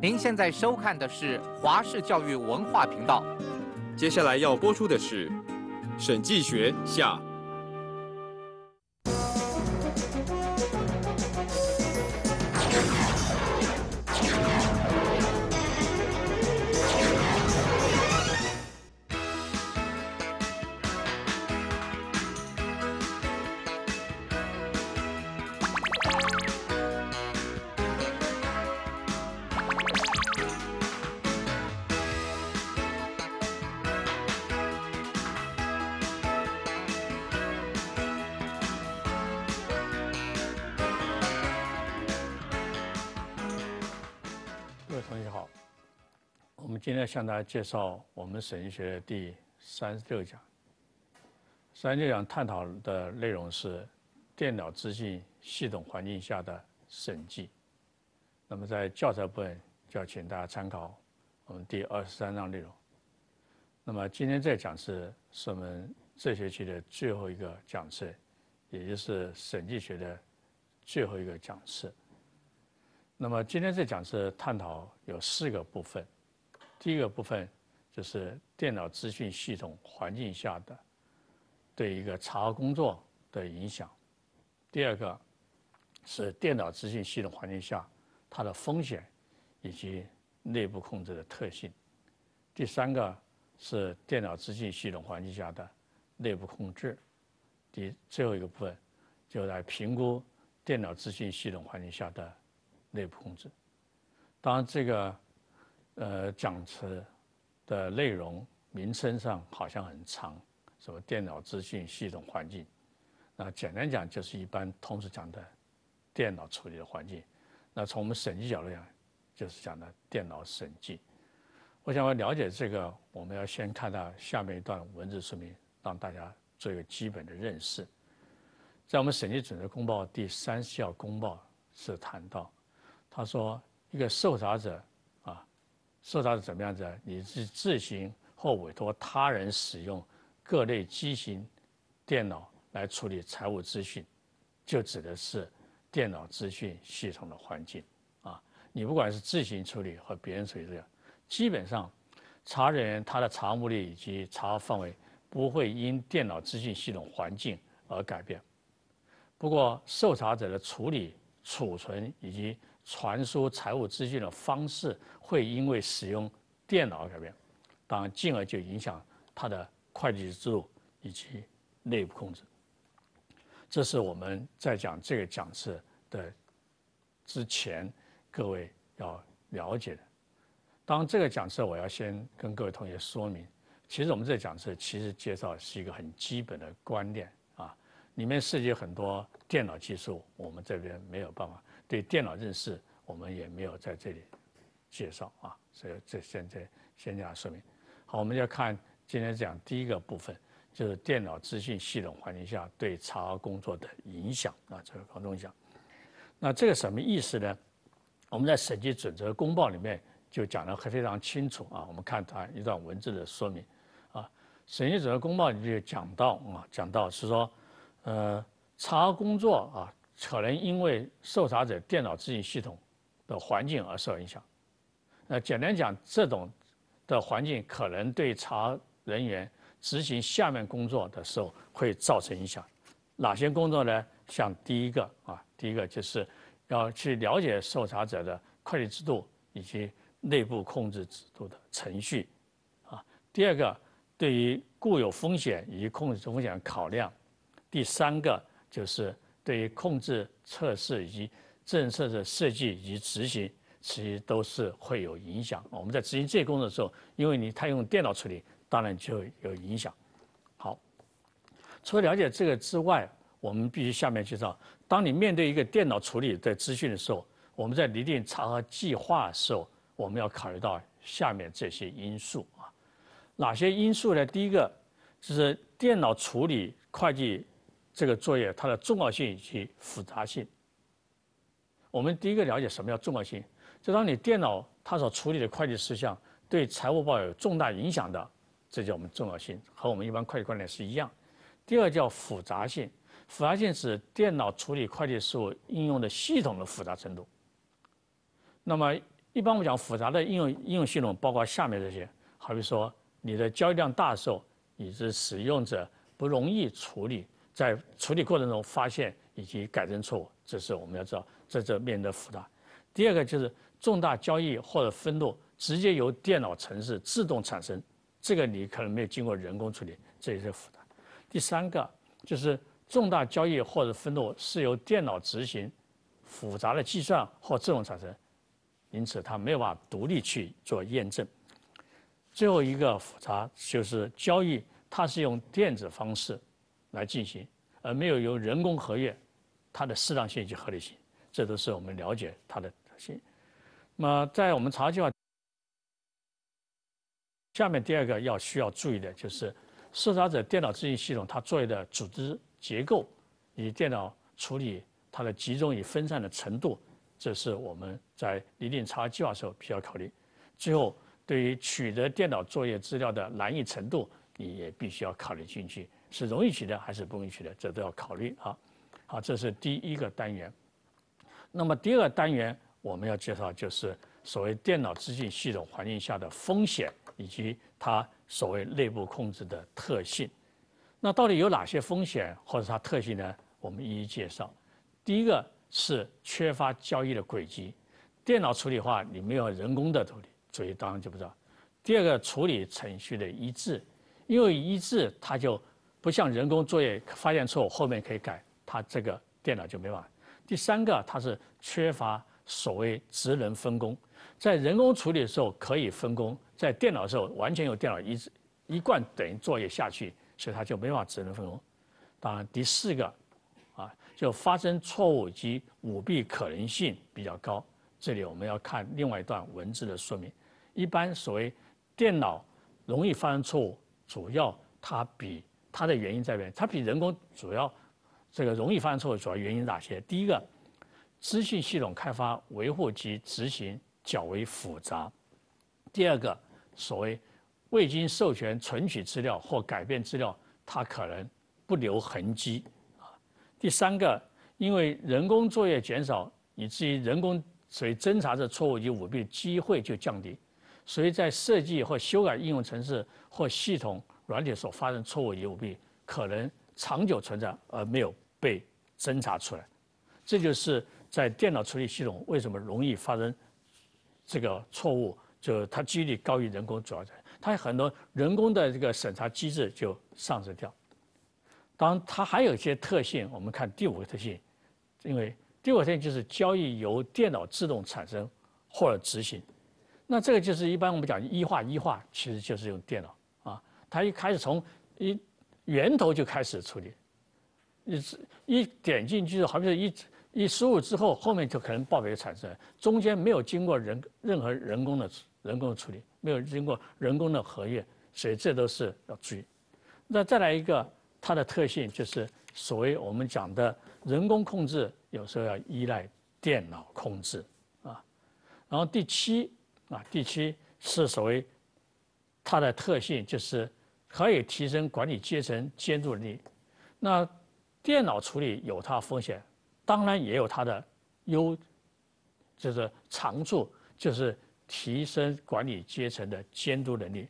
您现在收看的是华视教育文化频道，接下来要播出的是《审计学下》。向大家介绍我们审计学的第三十六讲。三十六讲探讨的内容是电脑资讯系统环境下的审计。那么在教材部分就要请大家参考我们第二十三章内容。那么今天这讲是是我们这学期的最后一个讲次，也就是审计学的最后一个讲次。那么今天这讲是探讨有四个部分。第一个部分就是电脑资讯系统环境下的对一个查核工作的影响；第二个是电脑资讯系统环境下它的风险以及内部控制的特性；第三个是电脑资讯系统环境下的内部控制；第最后一个部分就来评估电脑资讯系统环境下的内部控制。当然，这个。呃，讲词的内容名称上好像很长，什么电脑资讯系统环境，那简单讲就是一般通时讲的电脑处理的环境。那从我们审计角度讲，就是讲的电脑审计。我想要了解这个，我们要先看到下面一段文字说明，让大家做一个基本的认识。在我们审计准则公报第三十号公报是谈到，他说一个受查者。受查是怎么样子？你是自行或委托他人使用各类机型、电脑来处理财务资讯，就指的是电脑资讯系统的环境。啊，你不管是自行处理和别人处理，基本上查人他的查目力以及查范围不会因电脑资讯系统环境而改变。不过受查者的处理、储存以及。传输财务资讯的方式会因为使用电脑改变，当然进而就影响它的会计制度以及内部控制。这是我们在讲这个讲次的之前各位要了解的。当这个讲次，我要先跟各位同学说明，其实我们这个讲次其实介绍是一个很基本的观念啊，里面涉及很多电脑技术，我们这边没有办法。对电脑认识，我们也没有在这里介绍啊，所以这现在先这样说明。好，我们要看今天讲第一个部分，就是电脑资讯系统环境下对查核工作的影响啊，这个很重讲。那这个什么意思呢？我们在审计准则公报里面就讲的还非常清楚啊，我们看它一段文字的说明啊，审计准则公报里就讲到啊，讲到是说，呃，查核工作啊。可能因为受查者电脑执行系统的环境而受影响。那简单讲，这种的环境可能对查人员执行下面工作的时候会造成影响。哪些工作呢？像第一个啊，第一个就是要去了解受查者的会计制度以及内部控制制度的程序啊。第二个，对于固有风险以及控制风险的考量。第三个就是。对于控制测试以及政策的设计以及执行，其实都是会有影响。我们在执行这些工作的时候，因为你太用电脑处理，当然就有影响。好，除了了解这个之外，我们必须下面介绍：当你面对一个电脑处理的资讯的时候，我们在拟定查核计划的时候，我们要考虑到下面这些因素啊。哪些因素呢？第一个就是电脑处理会计。这个作业，它的重要性以及复杂性。我们第一个了解什么叫重要性，就当你电脑它所处理的会计事项对财务报表有重大影响的，这叫我们重要性，和我们一般会计观点是一样。第二叫复杂性，复杂性是电脑处理会计事务应用的系统的复杂程度。那么一般我们讲复杂的应用应用系统，包括下面这些，好比说你的交易量大，时候以是使用者不容易处理。在处理过程中发现以及改正错误，这是我们要知道在这面临的复杂。第二个就是重大交易或者分录直接由电脑程式自动产生，这个你可能没有经过人工处理，这也是复杂。第三个就是重大交易或者分录是由电脑执行复杂的计算或自动产生，因此它没有办法独立去做验证。最后一个复杂就是交易，它是用电子方式。来进行，而没有由人工核验，它的适当性及合理性，这都是我们了解它的性。那么，在我们查计划，下面第二个要需要注意的就是，视查者电脑执行系统它作业的组织结构，以及电脑处理它的集中与分散的程度，这是我们在拟定查计划时候比较考虑。最后，对于取得电脑作业资料的难易程度，你也必须要考虑进去。是容易取得还是不容易取得，这都要考虑啊。好，这是第一个单元。那么，第二单元我们要介绍就是所谓电脑资讯系统环境下的风险以及它所谓内部控制的特性。那到底有哪些风险或者它特性呢？我们一一介绍。第一个是缺乏交易的轨迹，电脑处理化你没有人工的处理，所以当然就不知道。第二个，处理程序的一致，因为一致它就不像人工作业发现错误后面可以改，它这个电脑就没法。第三个，它是缺乏所谓职能分工，在人工处理的时候可以分工，在电脑的时候完全由电脑一直一贯等于作业下去，所以它就没法职能分工。当然，第四个啊，就发生错误及舞弊可能性比较高。这里我们要看另外一段文字的说明。一般所谓电脑容易发生错误，主要它比它的原因在于，它比人工主要这个容易犯错误，主要原因哪些？第一个，资讯系统开发、维护及执行较为复杂；第二个，所谓未经授权存取资料或改变资料，它可能不留痕迹；啊，第三个，因为人工作业减少，以至于人工所以侦查这错误及舞弊的机会就降低，所以在设计或修改应用程式或系统。软件所发生错误也未必可能长久存在而没有被侦查出来，这就是在电脑处理系统为什么容易发生这个错误，就它几率高于人工主要的，它很多人工的这个审查机制就丧失掉。当然，它还有一些特性，我们看第五个特性，因为第五个特性就是交易由电脑自动产生或者执行，那这个就是一般我们讲一化一化，其实就是用电脑。它一开始从一源头就开始处理，一一点进去，好比说一一输入之后，后面就可能报表产生，中间没有经过人任何人工的、人工处理，没有经过人工的核验，所以这都是要注意。那再来一个，它的特性就是所谓我们讲的人工控制，有时候要依赖电脑控制啊。然后第七啊，第七是所谓它的特性就是。可以提升管理阶层监督能力，那电脑处理有它风险，当然也有它的优，就是长处，就是提升管理阶层的监督能力。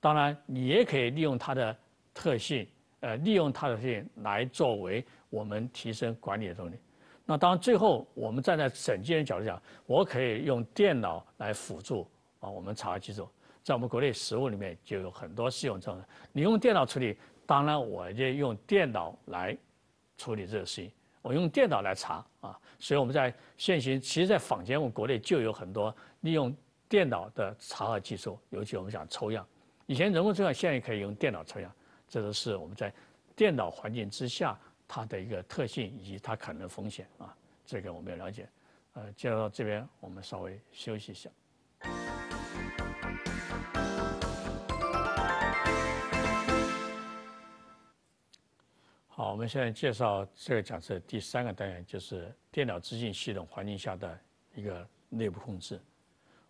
当然，你也可以利用它的特性，呃，利用它的特性来作为我们提升管理的动力。那当然，最后我们站在审计人角度讲，我可以用电脑来辅助啊，我们查机查。在我们国内食物里面就有很多适用这种，你用电脑处理，当然我就用电脑来处理这个事情，我用电脑来查啊，所以我们在现行，其实在坊间我们国内就有很多利用电脑的查核技术，尤其我们讲抽样，以前人工抽样现在也可以用电脑抽样，这都是我们在电脑环境之下它的一个特性以及它可能风险啊，这个我们要了解，呃，介绍到这边我们稍微休息一下。好，我们现在介绍这个讲座第三个单元，就是电脑资讯系统环境下的一个内部控制。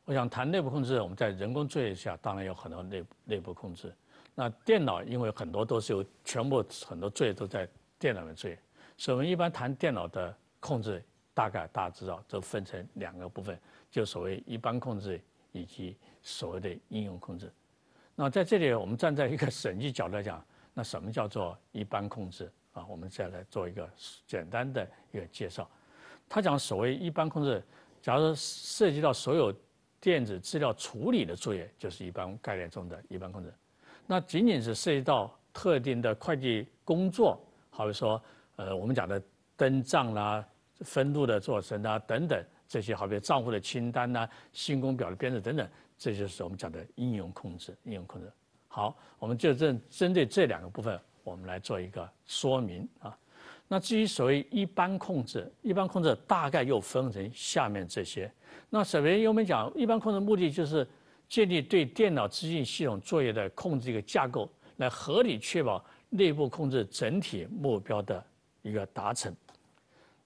我想谈内部控制，我们在人工作业下，当然有很多内内部控制。那电脑因为很多都是由全部很多作业都在电脑作业，所以我们一般谈电脑的控制，大概大家知道都分成两个部分，就所谓一般控制以及所谓的应用控制。那在这里我们站在一个审计角度来讲，那什么叫做一般控制？啊，我们再来做一个简单的一个介绍。他讲所谓一般控制，假如涉及到所有电子资料处理的作业，就是一般概念中的一般控制。那仅仅是涉及到特定的会计工作，好比说，呃，我们讲的登账啦、分录的做成啊等等这些，好比账户的清单呐、薪工表的编制等等，这就是我们讲的应用控制。应用控制。好，我们就针针对这两个部分。我们来做一个说明啊。那至于所谓一般控制，一般控制大概又分成下面这些。那首先我们讲一般控制目的，就是建立对电脑资讯系统作业的控制一个架构，来合理确保内部控制整体目标的一个达成。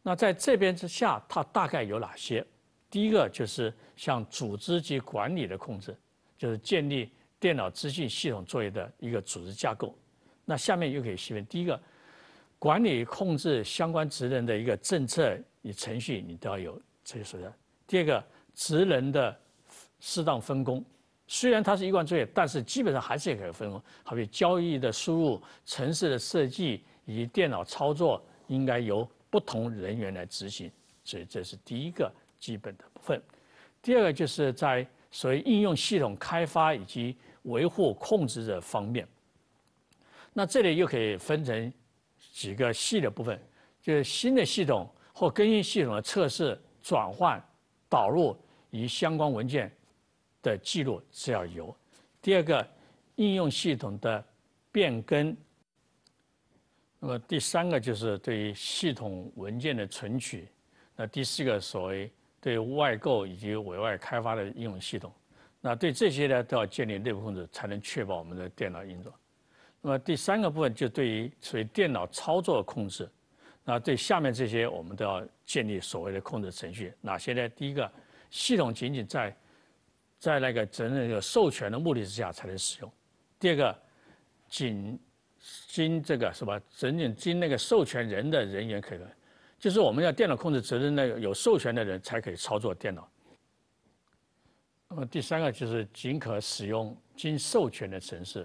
那在这边之下，它大概有哪些？第一个就是像组织及管理的控制，就是建立电脑资讯系统作业的一个组织架构。那下面又可以细分：第一个，管理控制相关职能的一个政策与程序，你都要有这些手段；第二个，职能的适当分工。虽然它是一贯作业，但是基本上还是也可以分工。好比交易的输入、城市的设计以及电脑操作，应该由不同人员来执行。所以这是第一个基本的部分。第二个就是在所谓应用系统开发以及维护控制的方面。那这里又可以分成几个细的部分，就是新的系统或更新系统的测试、转换、导入与相关文件的记录，是要有；第二个，应用系统的变更；那么第三个就是对于系统文件的存取；那第四个，所谓对外购以及委外开发的应用系统，那对这些呢，都要建立内部控制，才能确保我们的电脑运作。那么第三个部分就对于所谓电脑操作控制，那对下面这些我们都要建立所谓的控制程序。哪些呢？第一个，系统仅仅在，在那个整任有授权的目的之下才能使用；第二个，仅经这个是吧？仅仅经那个授权人的人员可以，就是我们要电脑控制责任那个有授权的人才可以操作电脑。那么第三个就是仅可使用经授权的程市，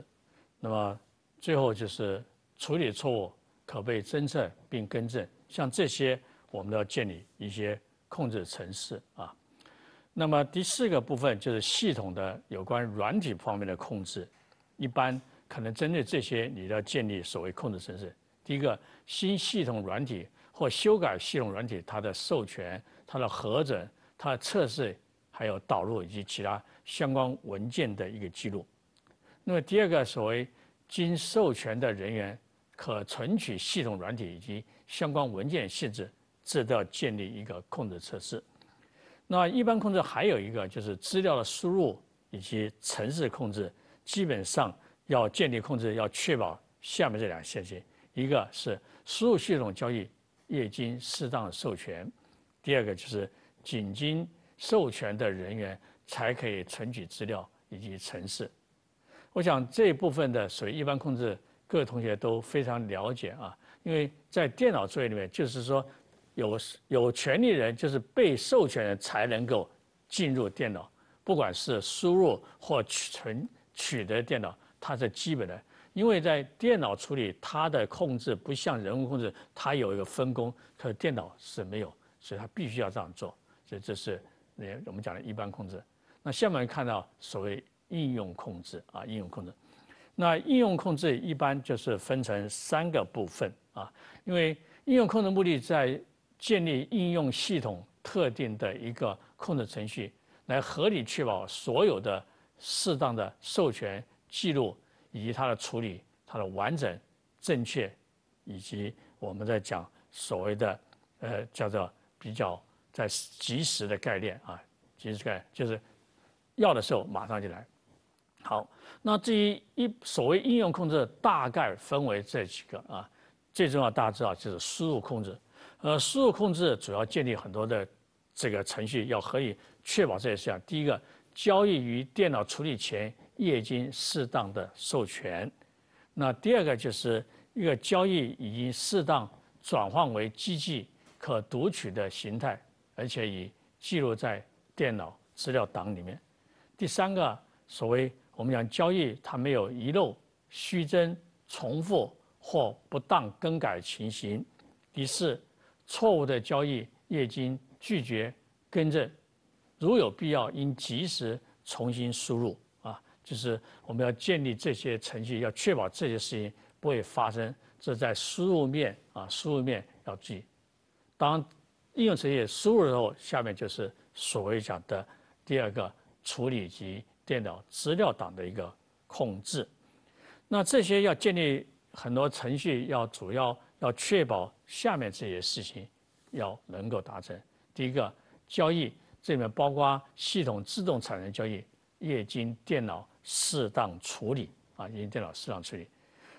那么。最后就是处理错误可被侦测并更正，像这些我们都要建立一些控制程式啊。那么第四个部分就是系统的有关软体方面的控制，一般可能针对这些，你要建立所谓控制程式。第一个，新系统软体或修改系统软体，它的授权、它的核准、它的测试，还有导入以及其他相关文件的一个记录。那么第二个所谓。经授权的人员可存取系统软体以及相关文件性质，这都要建立一个控制测试。那一般控制还有一个就是资料的输入以及程式控制，基本上要建立控制，要确保下面这两个信息：一个是输入系统交易业经适当授权；第二个就是仅经授权的人员才可以存取资料以及程式。我想这部分的所谓一般控制，各位同学都非常了解啊。因为在电脑作业里面，就是说，有有权利人，就是被授权人才能够进入电脑，不管是输入或取存取得电脑，它是基本的。因为在电脑处理它的控制不像人物控制，它有一个分工，可电脑是没有，所以它必须要这样做。所以这是我们讲的一般控制。那下面看到所谓。应用控制啊，应用控制，那应用控制一般就是分成三个部分啊，因为应用控制目的在建立应用系统特定的一个控制程序，来合理确保所有的适当的授权记录以及它的处理、它的完整、正确，以及我们在讲所谓的呃叫做比较在及时的概念啊，及时概念就是要的时候马上就来。好，那至于一所谓应用控制，大概分为这几个啊。最重要大家知道就是输入控制，呃，输入控制主要建立很多的这个程序要合理确保这些事项。第一个，交易于电脑处理前已经适当的授权。那第二个就是一个交易已经适当转换为机器可读取的形态，而且已记录在电脑资料档里面。第三个，所谓我们讲交易，它没有遗漏、虚增、重复或不当更改情形。第四，错误的交易业经拒绝更正，如有必要应及时重新输入。啊，就是我们要建立这些程序，要确保这些事情不会发生。这在输入面啊，输入面要记。当应用程序输入的时候，下面就是所谓讲的第二个处理及。电脑资料档的一个控制，那这些要建立很多程序，要主要要确保下面这些事情要能够达成。第一个交易，这里面包括系统自动产生交易，液晶电脑适当处理啊，液晶电脑适当处理。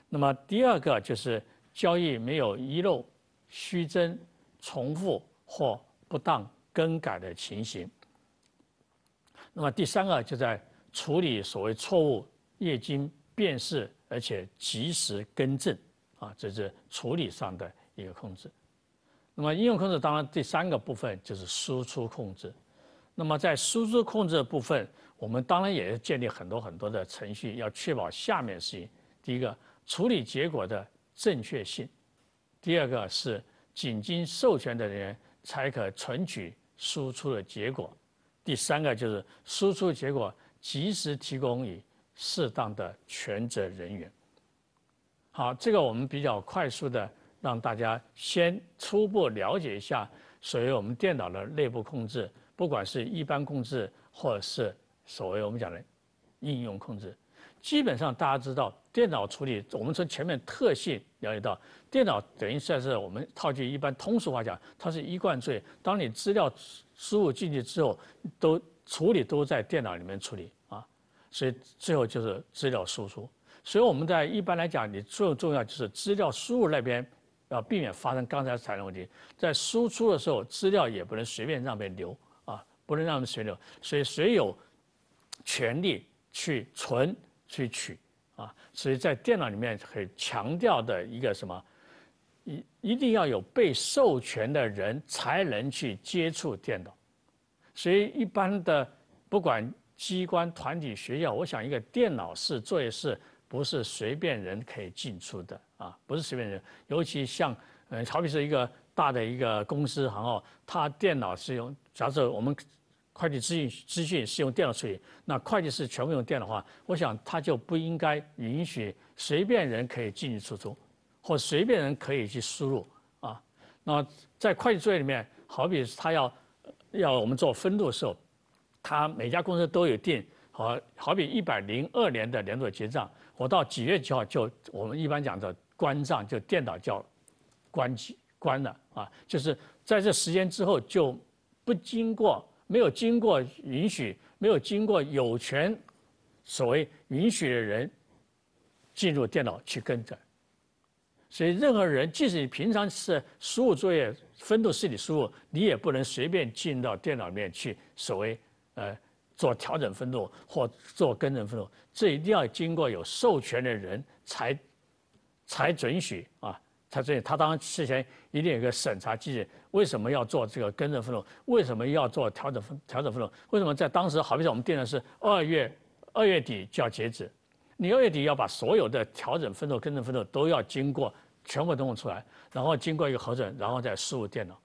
那么第二个就是交易没有遗漏、虚增、重复或不当更改的情形。那么第三个就在。处理所谓错误、液晶辨识，而且及时更正，啊，这是处理上的一个控制。那么应用控制当然第三个部分就是输出控制。那么在输出控制部分，我们当然也要建立很多很多的程序，要确保下面事情：第一个，处理结果的正确性；第二个是仅经授权的人才可存取输出的结果；第三个就是输出结果。及时提供予适当的权责人员。好，这个我们比较快速的让大家先初步了解一下所谓我们电脑的内部控制，不管是一般控制或者是所谓我们讲的应用控制，基本上大家知道电脑处理，我们从前面特性了解到，电脑等于算是我们套句一般通俗话讲，它是一贯罪。当你资料输入进去之后，都。处理都在电脑里面处理啊，所以最后就是资料输出。所以我们在一般来讲，你最重要就是资料输入那边要避免发生刚才产生问题，在输出的时候资料也不能随便让别人留啊，不能让人随留。所以谁有权利去存去取啊？所以在电脑里面很强调的一个什么，一一定要有被授权的人才能去接触电脑。所以一般的，不管机关、团体、学校，我想一个电脑室、作业室，不是随便人可以进出的啊，不是随便人。尤其像，嗯，好比是一个大的一个公司，然后它电脑是用，假设我们会计资询资讯是用电脑处理，那会计师全部用电的话，我想他就不应该允许随便人可以进进出出，或随便人可以去输入啊。那在会计作业里面，好比他要。要我们做分录的时候，他每家公司都有定，好好比一百零二年的年度结账，我到几月几号就我们一般讲的关账，就电脑叫关机关了啊，就是在这时间之后就不经过没有经过允许，没有经过有权所谓允许的人进入电脑去更改，所以任何人即使你平常是事务作业。分度是你输入，你也不能随便进到电脑里面去所谓呃做调整分度或做更正分度，这一定要经过有授权的人才才准许啊！才这他当然事先一定有个审查机制。为什么要做这个更正分度？为什么要做调整分调整分度？为什么在当时好比说我们定的是二月二月底就要截止，你二月底要把所有的调整分度、更正分度都要经过。全部登录出来，然后经过一个核准，然后再输入电脑。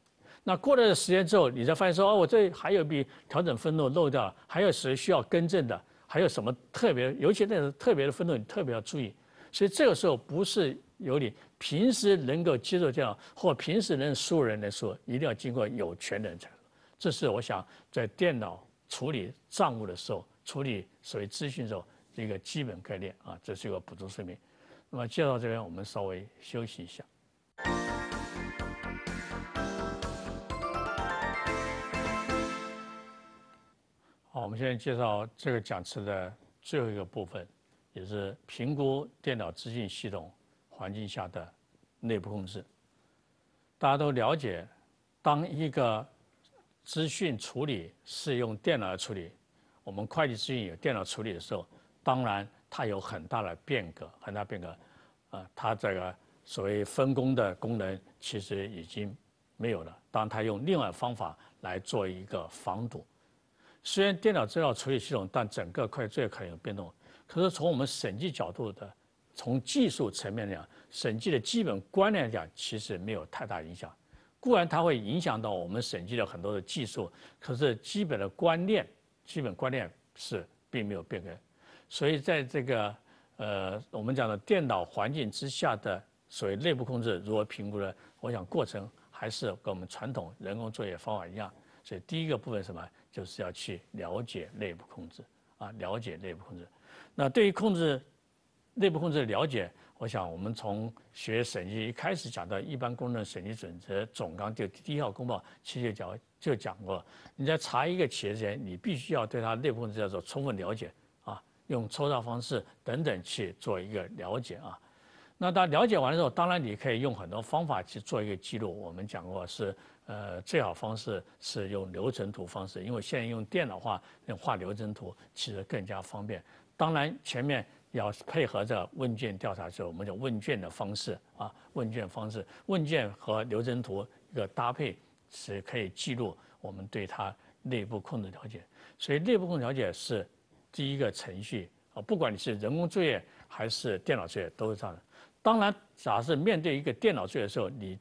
那过了时间之后，你才发现说，哦，我这还有笔调整分录漏掉了，还有谁需要更正的，还有什么特别，尤其那种特别的分录，你特别要注意。所以这个时候不是由你平时能够接触电脑或平时能输入人来说，一定要经过有权人才。这是我想在电脑处理账务的时候，处理所谓咨询的时候一个基本概念啊，这是一个补充说明。那么介绍这边，我们稍微休息一下。好，我们现在介绍这个讲词的最后一个部分，也是评估电脑资讯系统环境下的内部控制。大家都了解，当一个资讯处理是用电脑来处理，我们会计资讯有电脑处理的时候，当然。它有很大的变革，很大变革，啊，它这个所谓分工的功能其实已经没有了。当它用另外方法来做一个防堵，虽然电脑资料处理系统，但整个会计可能变动。可是从我们审计角度的，从技术层面讲，审计的基本观念讲，其实没有太大影响。固然它会影响到我们审计的很多的技术，可是基本的观念，基本观念是并没有变更。所以，在这个呃，我们讲的电脑环境之下的所谓内部控制如何评估呢？我想过程还是跟我们传统人工作业方法一样。所以，第一个部分什么，就是要去了解内部控制啊，了解内部控制。那对于控制内部控制的了解，我想我们从学审计一开始讲到一般公认审计准则总纲就第一号公报，其实讲就讲过你在查一个企业之前，你必须要对它内部控制要做充分了解。用抽查方式等等去做一个了解啊，那当了解完了之后，当然你可以用很多方法去做一个记录。我们讲过是，呃，最好方式是用流程图方式，因为现在用电脑化用画流程图其实更加方便。当然前面要配合着问卷调查就我们叫问卷的方式啊，问卷方式，问卷和流程图一个搭配是可以记录我们对它内部控制了解。所以内部控制了解是。第一个程序啊，不管你是人工作业还是电脑作业，都是这样的。当然，假设面对一个电脑作业的时候，你，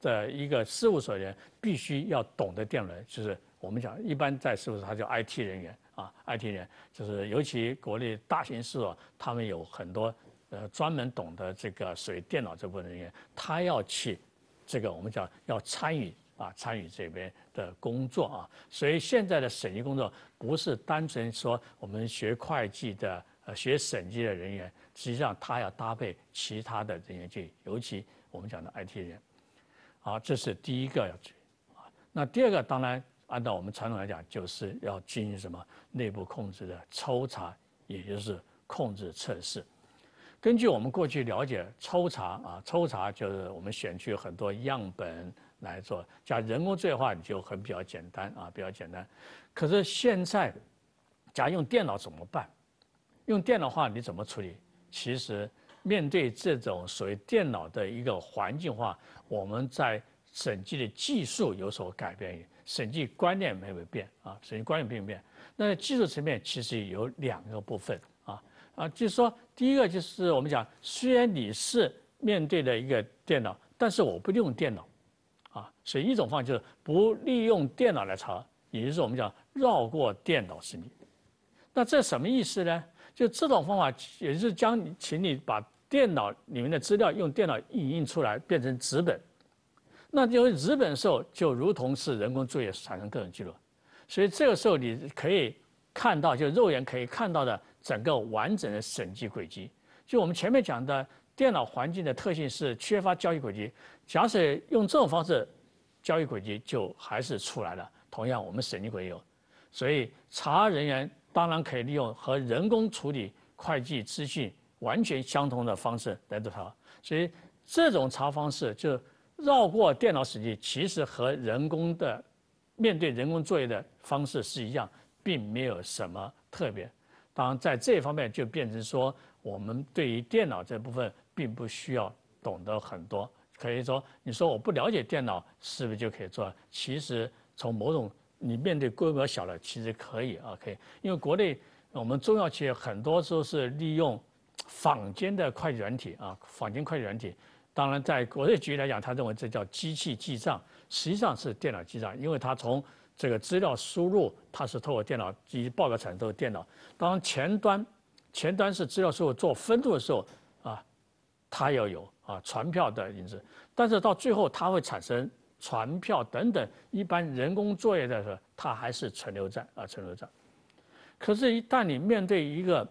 的一个事务所人必须要懂得电脑，就是我们讲一般在事务所他叫 IT 人员啊，IT 人员就是尤其国内大型事务，所，他们有很多呃专门懂得这个属于电脑这部分人员，他要去这个我们讲要参与。啊，参与这边的工作啊，所以现在的审计工作不是单纯说我们学会计的、学审计的人员，实际上他要搭配其他的人员去，尤其我们讲的 IT 人。好，这是第一个。要注啊，那第二个当然按照我们传统来讲，就是要进行什么内部控制的抽查，也就是控制测试。根据我们过去了解，抽查啊，抽查就是我们选取很多样本。来做，讲人工能化，你就很比较简单啊，比较简单。可是现在，假如用电脑怎么办？用电脑话你怎么处理？其实面对这种所谓电脑的一个环境化，我们在审计的技术有所改变，审计观念没有变啊，审计观念没有变。那技术层面其实有两个部分啊啊，就是说，第一个就是我们讲，虽然你是面对的一个电脑，但是我不用电脑。啊，所以一种方法就是不利用电脑来查，也就是我们讲绕过电脑审理。那这什么意思呢？就这种方法也就是将，请你把电脑里面的资料用电脑影印出来，变成纸本。那因为纸本的时候，就如同是人工作业产生各种记录，所以这个时候你可以看到，就肉眼可以看到的整个完整的审计轨迹。就我们前面讲的。电脑环境的特性是缺乏交易轨迹，假使用这种方式，交易轨迹就还是出来了。同样，我们审计也有，所以查人员当然可以利用和人工处理会计资讯完全相同的方式来做它。所以这种查方式就绕过电脑审计，其实和人工的面对人工作业的方式是一样，并没有什么特别。当然，在这方面就变成说，我们对于电脑这部分。并不需要懂得很多，可以说，你说我不了解电脑是不是就可以做？其实从某种你面对规模小了，其实可以啊，可以。因为国内我们中小企业很多时候是利用坊间的会计软体啊，坊间会计软体。当然，在国内局来讲，他认为这叫机器记账，实际上是电脑记账，因为它从这个资料输入，它是通过电脑基于报表产生电脑。当前端前端是资料输入做分录的时候。它要有啊传票的影子，但是到最后它会产生传票等等一般人工作业的时候，它还是存留在啊存留在。可是，一旦你面对一个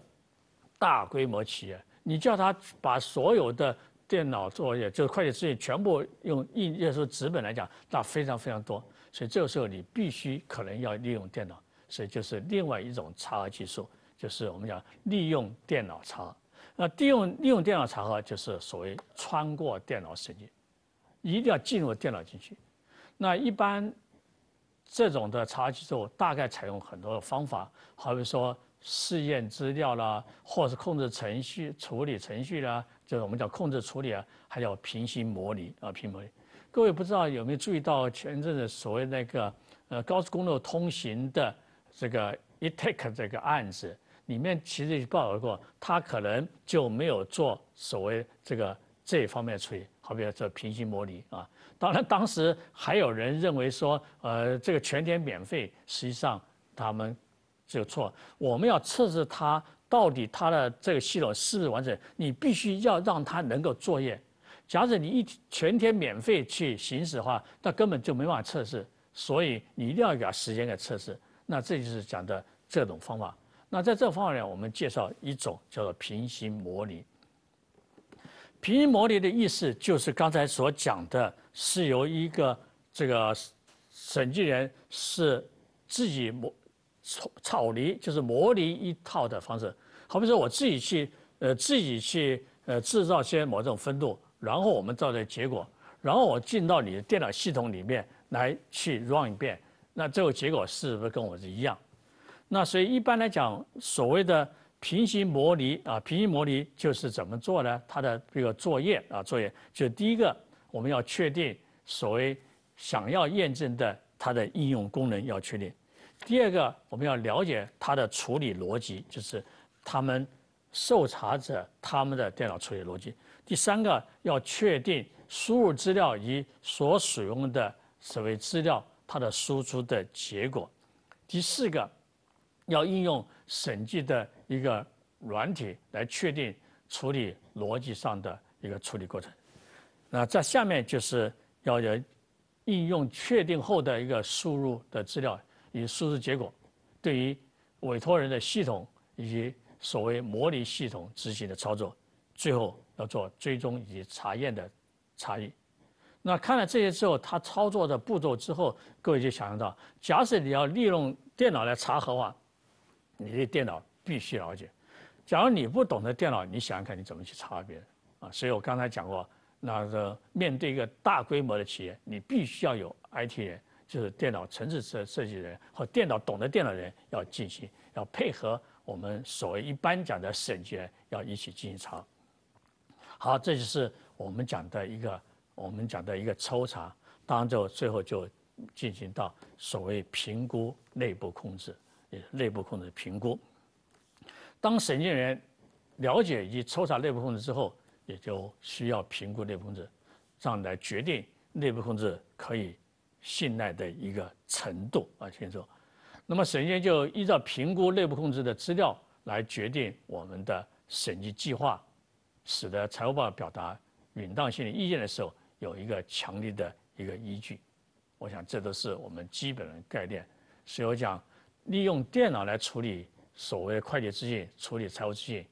大规模企业，你叫他把所有的电脑作业，就是会计资业，全部用印是纸本来讲，那非常非常多。所以这个时候你必须可能要利用电脑，所以就是另外一种差额技术，就是我们讲利用电脑额。那利用利用电脑查核就是所谓穿过电脑世界，一定要进入电脑进去。那一般这种的查技术，大概采用很多方法，好比说试验资料啦，或是控制程序、处理程序啦，就是我们叫控制处理啊，还有平行模拟啊，平模拟。各位不知道有没有注意到前阵的所谓那个呃高速公路通行的这个 e t a c 这个案子。里面其实也报道过，他可能就没有做所谓这个这一方面的处理，好比说平行模拟啊。当然，当时还有人认为说，呃，这个全天免费，实际上他们就错。我们要测试它到底它的这个系统是不是完整，你必须要让它能够作业。假使你一全天免费去行驶的话，那根本就没办法测试。所以，你一定要给它时间给测试。那这就是讲的这种方法。那在这方面，我们介绍一种叫做平行模拟。平行模拟的意思就是刚才所讲的，是由一个这个审计人是自己模草拟，就是模拟一套的方式。好比说，我自己去呃自己去呃制造些某种分度，然后我们造的结果，然后我进到你的电脑系统里面来去 run 一遍，那最后结果是不是跟我是一样？那所以，一般来讲，所谓的平行模拟啊，平行模拟就是怎么做呢？它的这个作业啊，作业就第一个，我们要确定所谓想要验证的它的应用功能要确定；第二个，我们要了解它的处理逻辑，就是他们受查者他们的电脑处理逻辑；第三个，要确定输入资料与所使用的所谓资料它的输出的结果；第四个。要应用审计的一个软体来确定处理逻辑上的一个处理过程。那在下面就是要有应用确定后的一个输入的资料与输入结果，对于委托人的系统以及所谓模拟系统执行的操作，最后要做追踪以及查验的差异。那看了这些之后，他操作的步骤之后，各位就想象到，假使你要利用电脑来查核啊。你对电脑必须了解。假如你不懂得电脑，你想想看你怎么去查别人啊？所以我刚才讲过，那个面对一个大规模的企业，你必须要有 IT 人，就是电脑层次设设计人和电脑懂得电脑人，要进行，要配合我们所谓一般讲的审计人，要一起进行查。好，这就是我们讲的一个，我们讲的一个抽查。当然就最后就进行到所谓评估内部控制。内部控制评估，当审计员了解以及抽查内部控制之后，也就需要评估内部控制，这样来决定内部控制可以信赖的一个程度啊。先说，那么审计就依照评估内部控制的资料来决定我们的审计计划，使得财务报表表达允当性的意见的时候有一个强力的一个依据。我想这都是我们基本的概念，所以我讲。利用电脑来处理所谓的会计资讯、处理财务资讯，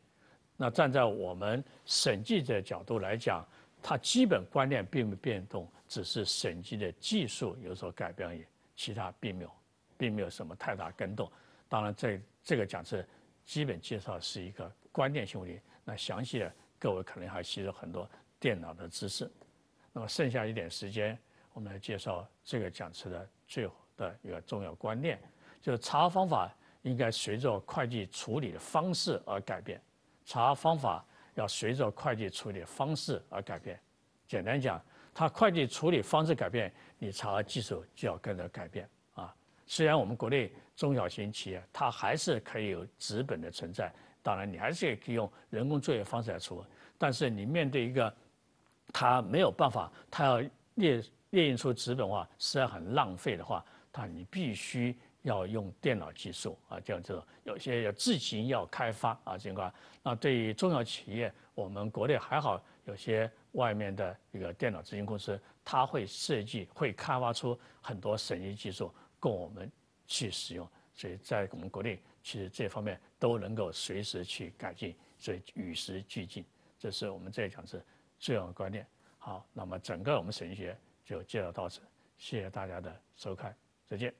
那站在我们审计的角度来讲，它基本观念并不变动，只是审计的技术有所改变而已，其他并没有，并没有什么太大更动。当然，这这个讲是基本介绍是一个观念性题，那详细的各位可能还吸收很多电脑的知识。那么剩下一点时间，我们来介绍这个讲词的最后的一个重要观念。就是查方法应该随着会计处理的方式而改变，查方法要随着会计处理方式而改变。简单讲，它会计处理方式改变，你查技术就要跟着改变啊。虽然我们国内中小型企业它还是可以有资本的存在，当然你还是可以用人工作业方式来出。但是你面对一个，它没有办法，它要列列印出资本的话，实在很浪费的话，它你必须。要用电脑技术啊，叫种有些要自行要开发啊，尽管那对于重要企业，我们国内还好，有些外面的一个电脑咨询公司，它会设计，会开发出很多审计技术供我们去使用。所以，在我们国内，其实这方面都能够随时去改进，所以与时俱进，这是我们这一讲是重要的观念。好，那么整个我们审计学就介绍到此，谢谢大家的收看，再见。